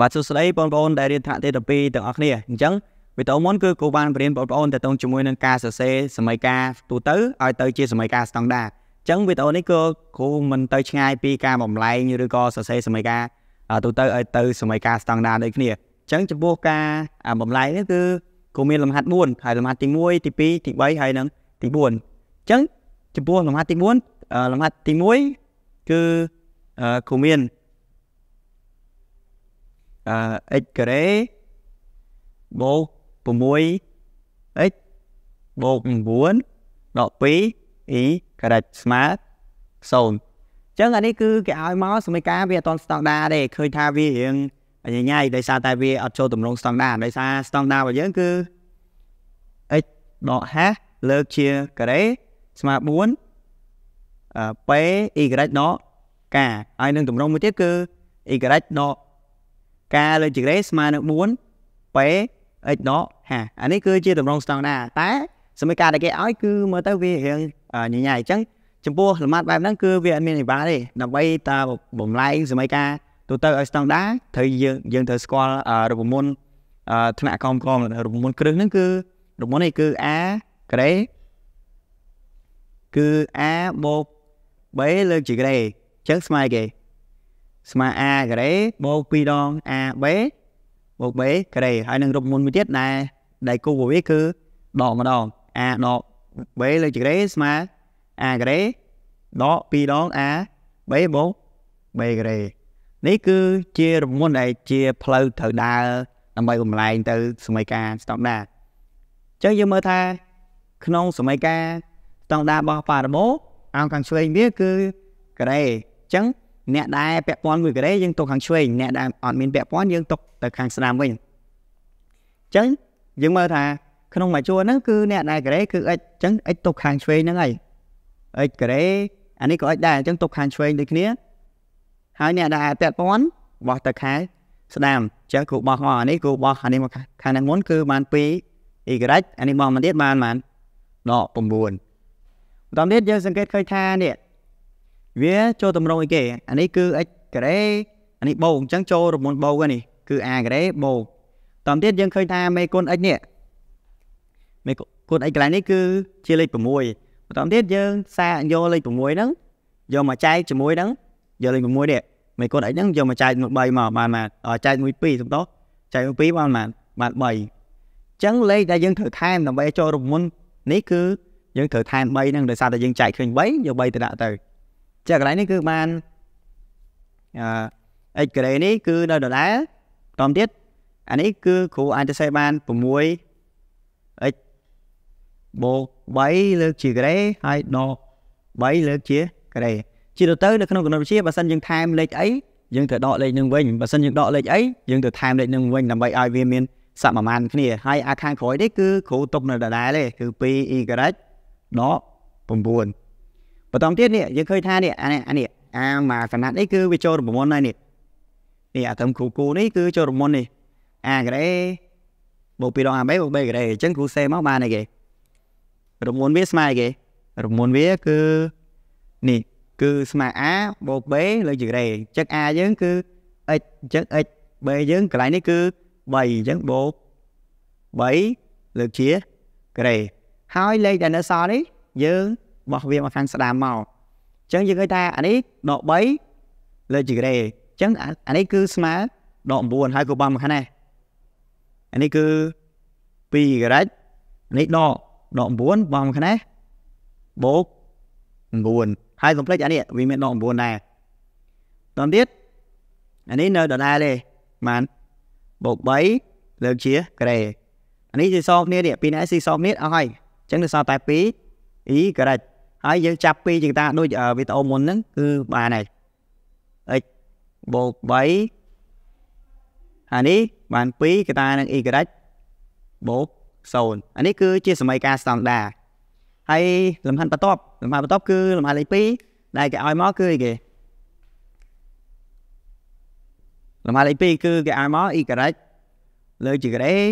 បាទសួស្តីបងប្អូនដែលរៀនថ្នាក់ទី12ទាំងអស់គ្នាអញ្ចឹងវីដេអូមុនគឺគូបានបរៀនបងប្អូនតទៅជាមួយនឹងការសរសេរសមីការទូទៅឲ្យទៅ ជាសមីការស្តង់ដារអញ្ចឹងវីដេអូនេះគឺគូមិនទៅឆ្ងាយពីការបំលែងឬក៏សរសេរសមីការទូទៅឲ្យទៅសមីការស្តង់ដារដូចគ្នាអញ្ចឹងចំពោះការបំលែងនេះគឺគូមានលំហាត់4ហើយលំហាត់ទី1ទី2ទី3ហើយនឹងទី4អញ្ចឹងចំពោះលំហាត់ទី4លំហាត់ទី1គឺគូមានអឺ x ការ៉េបូក 6x បូក9 12 e ការ៉េស្មើ0អញ្ចឹងអានេះគឺគេឲ្យមកសមីការវាអត់តស្តង់ដាទេឃើញថាវារៀងអញ្ញាញ៉ៃដោយសារតែវាអត់ចូលតម្រងស្តង់ដាដោយសារស្តង់ដារបស់យើងគឺ x ដក h លើកជាការ៉េស្មើ4 p y ដក k ហើយនឹងតម្រងមួយទៀតគឺ y ដកការលើជាងរេស្មើនឹង4 p x ដក50អានេះគឺជាតម្រងស្តង់ដារតែសម័យកាលដែលគេឲ្យគឺមើលទៅវារៀងញញ៉ៃអញ្ចឹងចំពោះលំមាត់បែបហ្នឹងគឺវាអត់មានអីវ៉ាទេដើម្បីតាបំលែងសម័យកាលទូទៅឲ្យស្តង់ដារត្រូវយើងយើងត្រូវស្គាល់រូបមន្តថ្នាក់កំក្រមរូបមន្តគ្រឹះហ្នឹងគឺរូបមន្តនេះគឺ a ក្រេគឺ a បូក b លើកជាក្រេអញ្ចឹងស្មើគេស្មើ a ការ៉េបូក2ដង ab បូក b ការ៉េហើយនឹងរូបមន្តមួយទៀតដែលដែលគូរបស់វាគឺដកម្ដង a ដក b លើជា gray ស្មើ a ការ៉េដក2ដង a b បូក b ការ៉េនេះគឺជារមន់ដែលជាផ្លូវត្រូវដើរដើម្បីបំលែងទៅសមីការស្តង់ដាអញ្ចឹងយើងមើលថា ក្នុងសមីការស្តង់ដារបស់ប៉ារ៉ាម៉ូអង្គខាងឆ្វេងវាគឺការ៉េអញ្ចឹងអ្នកដែលពាក់ព័ន្ធមួយកូរ៉េយើងຕົកខាងឆ្វេងអ្នកដែលអត់មានពាក់ព័ន្ធយើងຕົកទៅខាងស្ដាំវិញអញ្ចឹងយើងមើលថា ក្នុងមួយជួរហ្នឹងគឺ អ្នកដែលកូរ៉េគឺ x អញ្ចឹង x ຕົកខាងឆ្វេងហ្នឹងហើយ x កូរ៉េអានេះក៏ x ដែរអញ្ចឹងຕົកខាងឆ្វេងដូចគ្នាហើយអ្នកដែលពាក់ព័ន្ធបោះទៅខាងស្ដាំអញ្ចឹងគ្រូបោះអានេះគ្រូបោះអានេះមកខាងហ្នឹងមុនគឺបាន2 y អានេះបោះមកទៀតបានបានដក9បន្តទៀតយើងសង្កេតឃើញថានេះវាចូលតម្រងអីគេអានេះគឺ x ការ៉េអានេះបូកអញ្ចឹងចូលរមុនបូកហ្នឹងគឺ a ការ៉េបូកតាមទៀតយើងឃើញថាមេគុណ x នេះមេគុណ x កន្លែងនេះគឺជាលេខ6បន្តទៀតយើងសារយកលេខ6ហ្នឹងយកមកចែកជាមួយហ្នឹងយកលេខ6នេះមេគុណ x ហ្នឹងយកមកចែកមួយ3មកបានបានចែកមួយ2សំដៅចែកមួយ2បានបានបាន3អញ្ចឹងលេខដែលយើងត្រូវថែមដើម្បីចូលរមុននេះគឺយើងត្រូវថែម3ហ្នឹងដោយសារតែយើងចែកឃើញ3យក3ទៅដាក់ទៅចាកន្លែងនេះគឺបានអឺ x-ray នេះគឺនៅដដែលតោះទៀតអានេះគឺគ្រូអាចទៅសេបាន6 x បូក3លើកជា gray ហើយដក3លើកជា gray ជាទូទៅនៅក្នុងគណិតវិទ្យាបើសិនយើងថែមលេខអីយើងត្រូវដកលេខនឹងវិញបើសិនយើងដកលេខអីយើងត្រូវថែមលេខនឹងវិញដើម្បីឲ្យវាមាន សមាមាត្រគ្នាហើយអាខាងក្រោយនេះគឺគ្រូຕົកនៅដដែលទេគឺ 2y ដក9បន្តទៀតនេះយើងឃើញថានេះអានេះអានេះអាមកកណាត់នេះគឺវាចូលរមុនហើយនេះនេះអាត្រឹមគ្រូគូនេះគឺចូលរមុននេះអាក្រេបូកពីរងអាបេបូកបេក្រេអញ្ចឹងគ្រូសេមកបានអីគេរមុនវាស្មើគេរមុនវាគឺនេះគឺស្មើ a បូក b លើជាក្រេអញ្ចឹង a យើងគឺ x អញ្ចឹង x b យើងកន្លែងនេះគឺ3អញ្ចឹងបូក3លើជាក្រេហើយលេខដែលនៅសល់នេះយើងរបស់វាមកខាងស្ដាមមកអញ្ចឹងយើងឃើញថាអានេះដក3លើជាក្រេអញ្ចឹងអានេះគឺស្មើដក9ហើយក៏បំខាងនេះអានេះគឺ2ការ៉េតនេះដកដក9បំខាងនេះបូក9ហើយកុំភ្លេចអានេះវាមានដក9ដែរតោះទៀតអានេះនៅដដែលទេបានបូក3លើកជាក្រេអានេះគឺសគ្នានេះពីនេះស៊ីសគ្នាអស់ហើយអញ្ចឹងនៅសល់តែ2 e ការ៉េតហើយយើងចាប់ពីចង្តាដូចវីដេអូមុនហ្នឹងគឺបានហើយ x បូក3អានេះបាន2កតានឹង y បូក0អានេះគឺជាសមីការស្តង់ដាហើយលំហាត់បន្ទាប់លំហាត់បន្ទាប់គឺលំហាត់លេខ2ដែលគេឲ្យមកគឺអីគេលំហាត់លេខ2គឺគេឲ្យមក y លើជា grade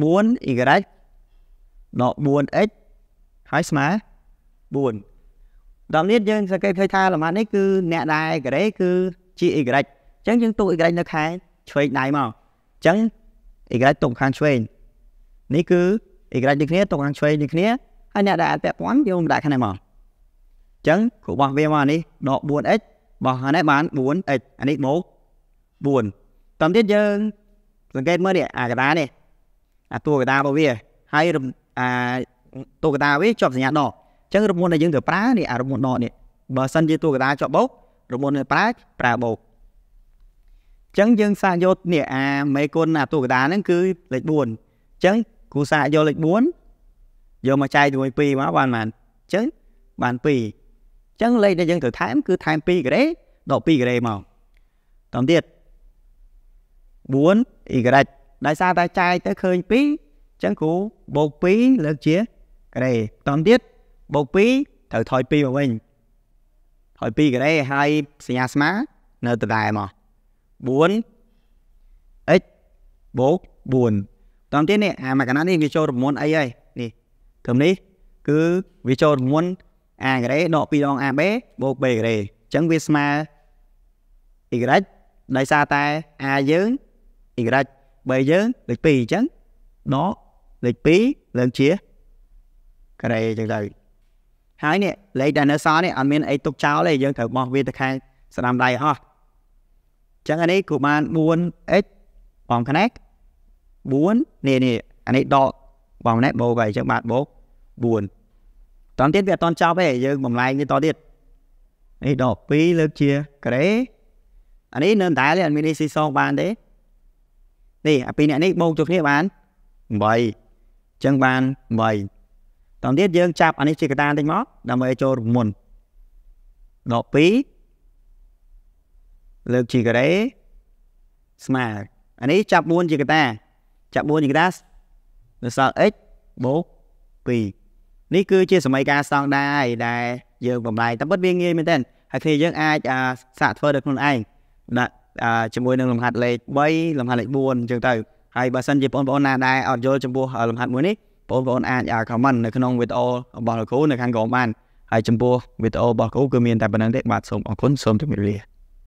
10 14 y ដល់ 4x ហើយស្មើ4ដល់នេះយើងសង្កេតឃើញថាលំហាត់នេះគឺ អ្នកដែរការ៉េគឺជា y អញ្ចឹងយើងទុក y នៅខាងឆ្វេងដៃមកអញ្ចឹង y ទុកខាងឆ្វេងនេះគឺ y ដូចគ្នាទុកខាងឆ្វេងដូចគ្នាហើយអ្នកដែលអត់ពាក់ព័ន្ធយើងដាក់ខាងនេះមកអញ្ចឹងគ្រូបោះវាមកនេះដក 4x បោះខាងនេះបាន 4x អានេះមក4តាមទៀតយើងសង្កេតមើលនេះអាកដានេះអាតួកដារបស់វាហើយអាទូកដាវាជាប់សញ្ញាដកអញ្ចឹងរមុនដែលយើងត្រូវប្រើនេះអារមុនដកនេះបើសិនជាទូកដាជាប់បោករមុនដែលប្រើប្រើបោកអញ្ចឹងយើងសាកយកនេះអាមេគុណអាទូកដាហ្នឹងគឺលេខ4អញ្ចឹងគូសាកយកលេខ4យកមកចែកជាមួយ2មកបានបានអញ្ចឹងបាន2អញ្ចឹងលេខដែលយើងត្រូវថែមគឺថែម2ការ៉េដក2ការ៉េមកតាមទៀត4 y ដោយសារតែចែកទៅឃើញ2ចឹងគ្រូបូក2លើកជាការ៉េបន្តទៀតបូក2ត្រូវថយ2មកវិញថយ2ការ៉េហើយសញ្ញាស្មានៅដដែលមក4 x បូក4បន្តទៀតនេះអាមកណានេះវាចូលរមូនអីហើយនេះក្រុមនេះ គឺវាចូលរមូន a ការ៉េដក2ដង ab បូក b ការ៉េអញ្ចឹងវាស្មើ y ដោយសារតែ a យើង y b យើងលេខ2អញ្ចឹងដកលេខ2ឡើងជាការ៉េចឹងទៅហើយនេះលេខដែលនៅសល់នេះអត់មានអីទុកចោលទេយើងត្រូវបោះវាទៅខាងស្ដាំដៃអស់ចឹងអានេះគឺបាន 4x បងផ្នែក4នេះនេះអានេះដកបងផ្នែកបូកហើយចឹងបាទបូក4តន់ទៀតវាអត់តន់ចប់ទេយើងបំលែងវាតទៀតនេះដក2លើកជាការ៉េអានេះនៅដដែលអត់មានអីស៊ីសងបានទេនេះអាពីរអ្នកនេះបូកចូលគ្នាបាន8ចឹងបាន8តោះទៀតយើង ចាប់អានេះជាកតាបន្តិចមកដើម្បីចូលរមុន12លើកជាការ៉េស្មើអានេះចាប់4ជាកតាចាប់4ជាកតានៅសល់ x បូក2នេះគឺជា សមីការស្តង់ដារឯដែលយើងបំលែងតែពិតវាងាយមែនទែនហើយគ្នាយើងអាចសាកធ្វើដោយខ្លួនឯងដាក់ជាមួយនឹងលំហាត់លេខ3លំហាត់លេខ4អញ្ចឹងទៅហើយបើសិនជាបងប្អូនណាដែលអត់យល់ចំពោះលំហាត់មួយនេះបងប្អូនអាច comment នៅក្នុងវីដេអូរបស់លោកគ្រូនៅខាងក្រោមបានហើយចំពោះវីដេអូរបស់គ្រូគឺមានតែប៉ុណ្្នឹងទេបាទសូមអរគុណសូមជម្រាបលា